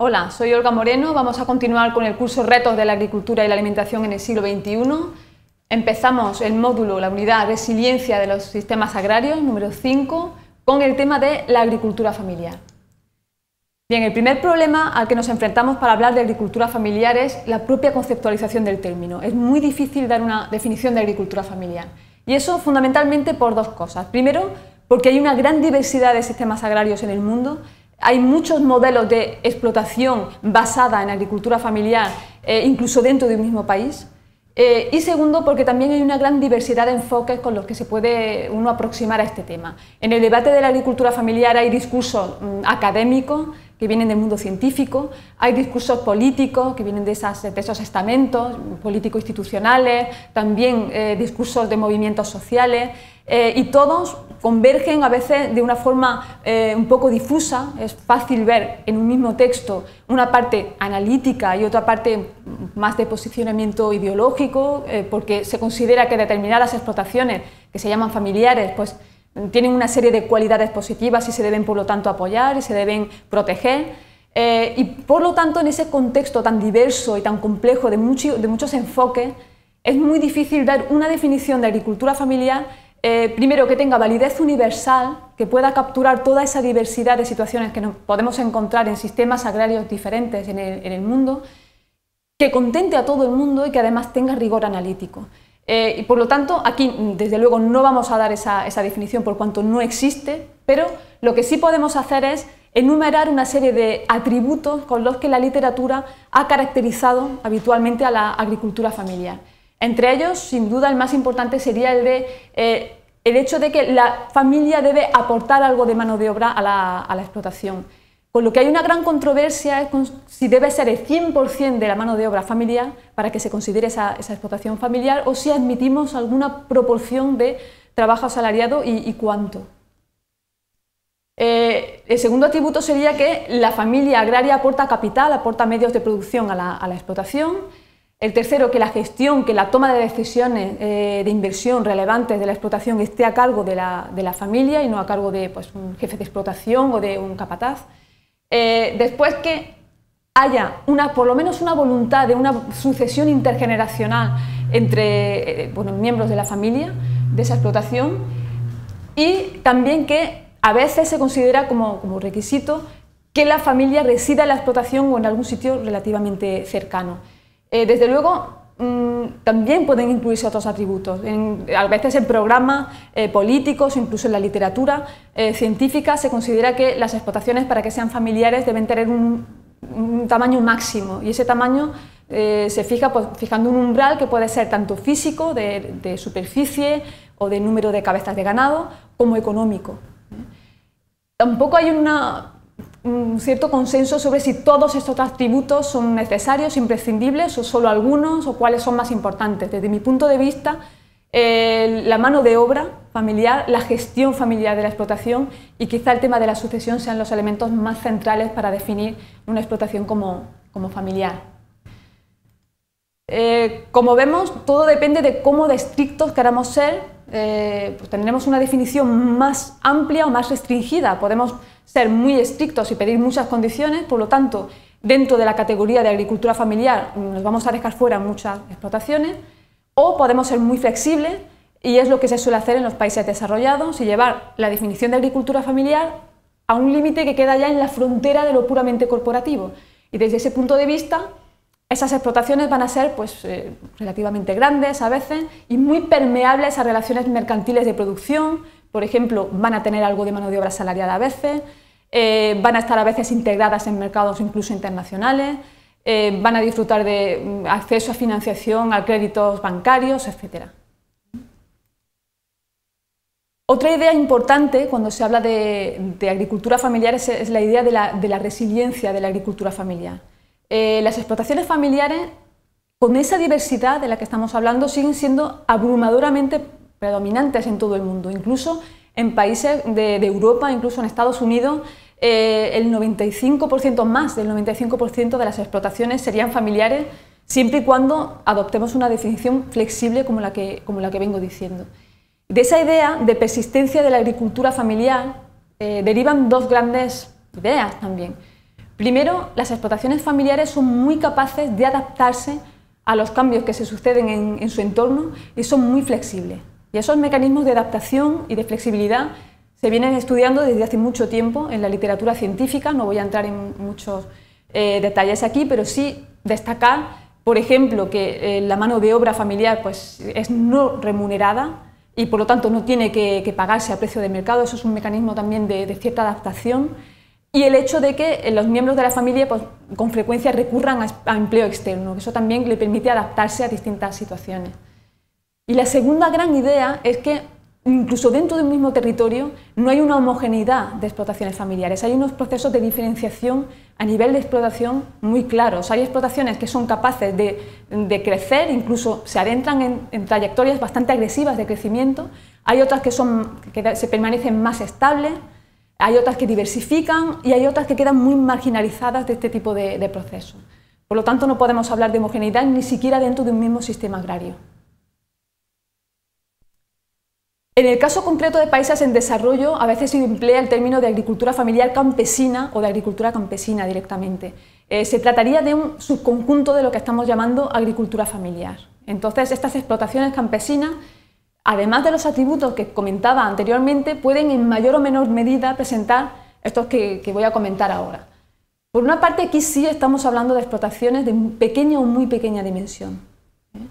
Hola, soy Olga Moreno. Vamos a continuar con el curso Retos de la Agricultura y la Alimentación en el siglo XXI. Empezamos el módulo, la unidad Resiliencia de los Sistemas Agrarios, número 5, con el tema de la agricultura familiar. Bien, el primer problema al que nos enfrentamos para hablar de agricultura familiar es la propia conceptualización del término. Es muy difícil dar una definición de agricultura familiar. Y eso fundamentalmente por dos cosas. Primero, porque hay una gran diversidad de sistemas agrarios en el mundo hay muchos modelos de explotación basada en agricultura familiar, eh, incluso dentro de un mismo país. Eh, y segundo, porque también hay una gran diversidad de enfoques con los que se puede uno aproximar a este tema. En el debate de la agricultura familiar hay discursos académico. Mm, académicos, que vienen del mundo científico, hay discursos políticos que vienen de, esas, de esos estamentos político-institucionales, también eh, discursos de movimientos sociales, eh, y todos convergen a veces de una forma eh, un poco difusa. Es fácil ver en un mismo texto una parte analítica y otra parte más de posicionamiento ideológico, porque se considera que determinadas explotaciones que se llaman familiares, pues tienen una serie de cualidades positivas y se deben, por lo tanto, apoyar y se deben proteger. Eh, y por lo tanto, en ese contexto tan diverso y tan complejo de, muchos enfoques, es muy difícil dar una definición de agricultura familiar, eh, primero que tenga validez universal, que pueda capturar toda esa diversidad de situaciones que nos podemos encontrar en sistemas agrarios diferentes en el mundo, que contente a todo el mundo y que además tenga rigor analítico. Eh, y por lo tanto, aquí mm, desde luego no vamos a dar esa, definición por cuanto no existe, pero lo que sí podemos hacer es enumerar una serie de atributos con los que la literatura ha caracterizado habitualmente a la agricultura familiar. Entre ellos, sin duda, el más importante sería el de eh, el hecho de que la familia debe aportar algo de mano de obra a la, a la explotación lo que hay una gran controversia es si debe ser el 100% de la mano de obra familiar para que se considere esa, explotación familiar o si admitimos alguna proporción de trabajo asalariado y, cuánto. Eh, el segundo atributo sería que la familia agraria aporta capital, aporta medios de producción a la, explotación. El tercero, que la gestión, que la toma de decisiones eh, de inversión relevantes de la explotación esté a cargo de la, familia y no a cargo de pues, un jefe de explotación o de un capataz. Eh, después que haya una, por lo menos una voluntad de una sucesión intergeneracional entre eh, bueno, miembros de la familia de esa explotación y también que a veces se considera como, requisito que la familia resida en la explotación o en algún sitio relativamente cercano. Eh, desde luego, Mm, también pueden incluirse otros atributos. a veces en programas eh, políticos incluso en la literatura eh, científica se considera que las explotaciones para que sean familiares deben tener un, tamaño máximo y ese tamaño eh, se fija pues, fijando un umbral que puede ser tanto físico, de, superficie o de número de cabezas de ganado, como económico. Tampoco hay una un cierto consenso sobre si todos estos atributos son necesarios, imprescindibles o solo algunos o cuáles son más importantes. Desde mi punto de vista, la mano de obra familiar, la gestión familiar de la explotación y quizá el tema de la sucesión sean los elementos más centrales para definir una explotación como, como familiar. Eh, como vemos, todo depende de cómo de estrictos queramos ser eh, pues tendremos una definición más amplia o más restringida. Podemos ser muy estrictos y pedir muchas condiciones, por lo tanto, dentro de la categoría de agricultura familiar nos vamos a dejar fuera muchas explotaciones, o podemos ser muy flexibles y es lo que se suele hacer en los países desarrollados y llevar la definición de agricultura familiar a un límite que queda ya en la frontera de lo puramente corporativo. Y desde ese punto de vista, esas explotaciones van a ser pues, eh, relativamente grandes a veces y muy permeables a relaciones mercantiles de producción. Por ejemplo, van a tener algo de mano de obra salariada a veces, eh, van a estar a veces integradas en mercados incluso internacionales, eh, van a disfrutar de mm, acceso a financiación, a créditos bancarios, etc. Otra idea importante cuando se habla de, agricultura familiar es, la idea de la resiliencia de la agricultura familiar. Eh, las explotaciones familiares, con esa diversidad de la que estamos hablando, siguen siendo abrumadoramente predominantes en todo el mundo, incluso en países de, Europa, incluso en Estados Unidos. Eh, el 95% más del 95% de las explotaciones serían familiares siempre y cuando adoptemos una definición flexible como la que, como la que vengo diciendo. De esa idea de persistencia de la agricultura familiar eh, derivan dos grandes ideas también. Primero, las explotaciones familiares son muy capaces de adaptarse a los cambios que se suceden en, su entorno y son muy flexibles. Y esos mecanismos de adaptación y de flexibilidad se vienen estudiando desde hace mucho tiempo en la literatura científica. No voy a entrar en muchos eh, detalles aquí, pero sí destacar, por ejemplo, que eh, la mano de obra familiar pues, es no remunerada y por lo tanto no tiene que, pagarse a precio de mercado. Eso es un mecanismo también de cierta adaptación y el hecho de que eh, los miembros de la familia pues, con frecuencia recurran a, empleo externo, que eso también le permite adaptarse a distintas situaciones. Y la segunda gran idea es que incluso dentro de un mismo territorio no hay una homogeneidad de explotaciones familiares, hay unos procesos de diferenciación a nivel de explotación muy claros. Hay explotaciones que son capaces de, crecer, incluso se adentran en, trayectorias bastante agresivas de crecimiento, hay otras que, que se permanecen más estables hay otras que diversifican y hay otras que quedan muy marginalizadas de este tipo de, procesos. Por lo tanto, no podemos hablar de homogeneidad ni siquiera dentro de un mismo sistema agrario. En el caso concreto de países en desarrollo, a veces se emplea el término de agricultura familiar campesina o de agricultura campesina directamente. Eh, se trataría de un subconjunto de lo que estamos llamando agricultura familiar. Entonces, estas explotaciones campesinas además de los atributos que comentaba anteriormente, pueden en mayor o menor medida presentar estos que, voy a comentar ahora. Por una parte, aquí sí estamos hablando de explotaciones de pequeña o muy pequeña dimensión. ¿eh?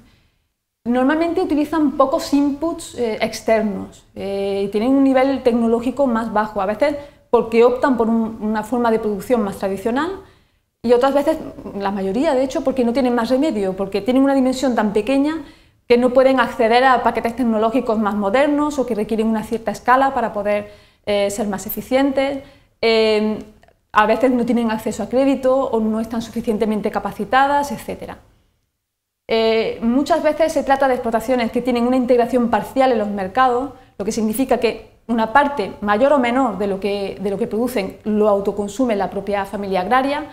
Normalmente utilizan pocos inputs eh, externos eh, y tienen un nivel tecnológico más bajo, a veces porque optan por una forma de producción más tradicional y otras veces, la mayoría de hecho, porque no tienen más remedio, porque tienen una dimensión tan pequeña que no pueden acceder a paquetes tecnológicos más modernos o que requieren una cierta escala para poder eh, ser más eficientes. Em, a veces no tienen acceso a crédito o no están suficientemente capacitadas, etc. Eh, muchas veces se trata de explotaciones que tienen una integración parcial en los mercados, lo que significa que una parte mayor o menor de lo que, de lo que producen lo autoconsume la propia familia agraria.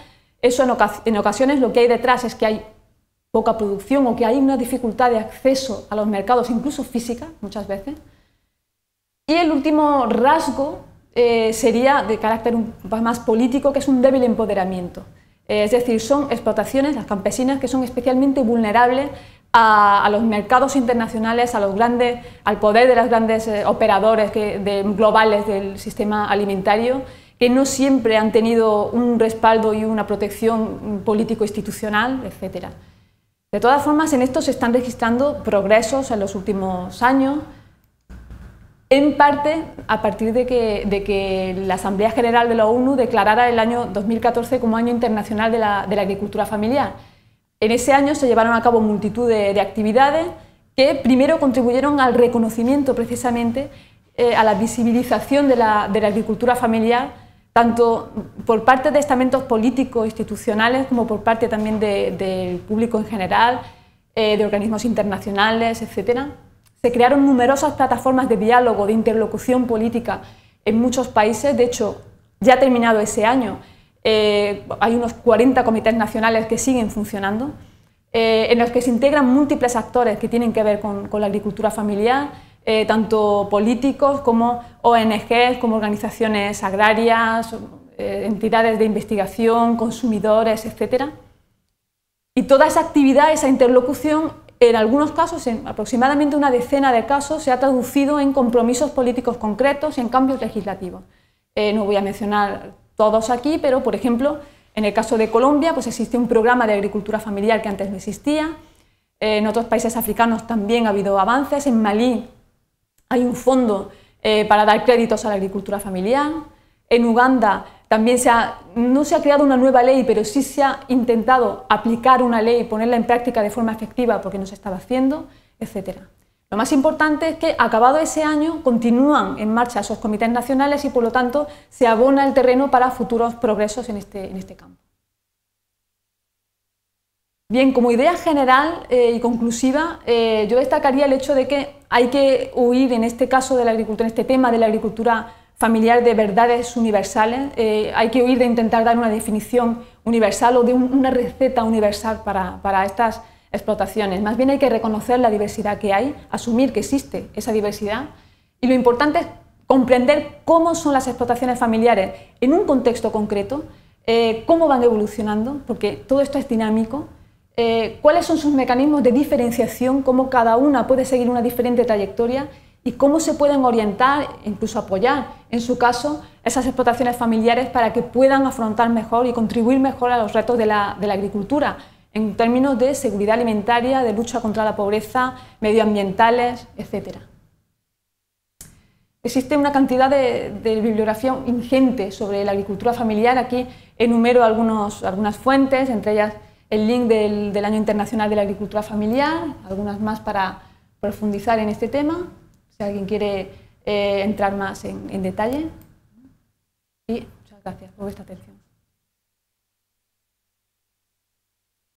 Eso en ocasiones lo que hay detrás es que hay poca producción o que hay una dificultad de acceso a los mercados, incluso física muchas veces. Y el último rasgo eh, sería de carácter más político, que es un débil empoderamiento. Eh, es decir, son explotaciones, las campesinas, que son especialmente vulnerables a, los mercados internacionales, a los grandes, al poder de los grandes eh, operadores que, globales del sistema alimentario, que no siempre han tenido un respaldo y una protección mm, político-institucional, etcétera. De todas formas, en esto se están registrando progresos en los últimos años, en parte a partir de que, la Asamblea General de la ONU declarara el año 2014 como Año Internacional de la, Agricultura Familiar. En ese año se llevaron a cabo multitud de, actividades que primero contribuyeron al reconocimiento precisamente eh, a la visibilización de la agricultura familiar tanto por parte de estamentos políticos, institucionales, como por parte también del público en general, eh, de organismos internacionales, etcétera. Se crearon numerosas plataformas de diálogo, de interlocución política en muchos países. De hecho, ya ha terminado ese año. Eh, hay unos 40 comités nacionales que siguen funcionando, eh, en los que se integran múltiples actores que tienen que ver con la agricultura familiar eh, tanto políticos como ONGs, como organizaciones agrarias, eh, entidades de investigación, consumidores, etc. Y toda esa actividad, esa interlocución, en algunos casos, en aproximadamente una decena de casos, se ha traducido en compromisos políticos concretos y en cambios legislativos. Eh, no voy a mencionar todos aquí, pero, por ejemplo, en el caso de Colombia, pues existe un programa de agricultura familiar que antes no existía. En otros países africanos también ha habido avances. En Malí hay un fondo eh, para dar créditos a la agricultura familiar. En Uganda también no se ha creado una nueva ley, pero sí se ha intentado aplicar una ley, ponerla en práctica de forma efectiva porque no se estaba haciendo, etc. Lo más importante es que acabado ese año continúan en marcha esos comités nacionales y por lo tanto se abona el terreno para futuros progresos en este, en este campo. Bien, como idea general eh, y conclusiva, eh, yo destacaría el hecho de que hay que huir en este caso de la agricultura, en este tema de la agricultura familiar de verdades universales, eh, hay que huir de intentar dar una definición universal o de una receta universal para, estas explotaciones. Más bien hay que reconocer la diversidad que hay, asumir que existe esa diversidad y lo importante es comprender cómo son las explotaciones familiares en un contexto concreto, cómo van evolucionando, porque todo esto es dinámico eh, cuáles son sus mecanismos de diferenciación, cómo cada una puede seguir una diferente trayectoria y cómo se pueden orientar, incluso apoyar, en su caso, esas explotaciones familiares para que puedan afrontar mejor y contribuir mejor a los retos de la, agricultura en términos de seguridad alimentaria, de lucha contra la pobreza, medioambientales, etcétera. Existe una cantidad de, bibliografía ingente sobre la agricultura familiar. Aquí enumero algunas fuentes, entre ellas el link del, Año Internacional de la Agricultura Familiar, algunas más para profundizar en este tema, si alguien quiere eh, entrar más en, en detalle. Y muchas gracias por esta atención.